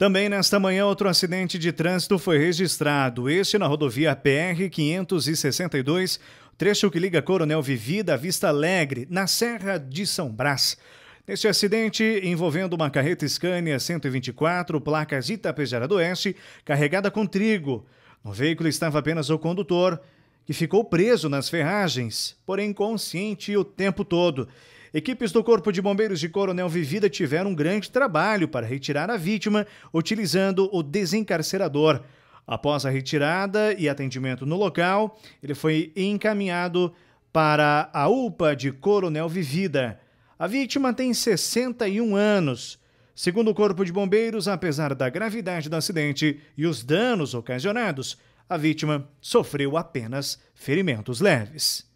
Também nesta manhã, outro acidente de trânsito foi registrado, este na rodovia PR-562, trecho que liga Coronel Vivida à Vista Alegre, na Serra de São Brás. Neste acidente envolvendo uma carreta Scania 124, placas Itapejara do Oeste, carregada com trigo. No veículo estava apenas o condutor, que ficou preso nas ferragens, porém consciente o tempo todo. Equipes do Corpo de Bombeiros de Coronel Vivida tiveram um grande trabalho para retirar a vítima utilizando o desencarcerador. Após a retirada e atendimento no local, ele foi encaminhado para a UPA de Coronel Vivida. A vítima tem 61 anos. Segundo o Corpo de Bombeiros, apesar da gravidade do acidente e os danos ocasionados, a vítima sofreu apenas ferimentos leves.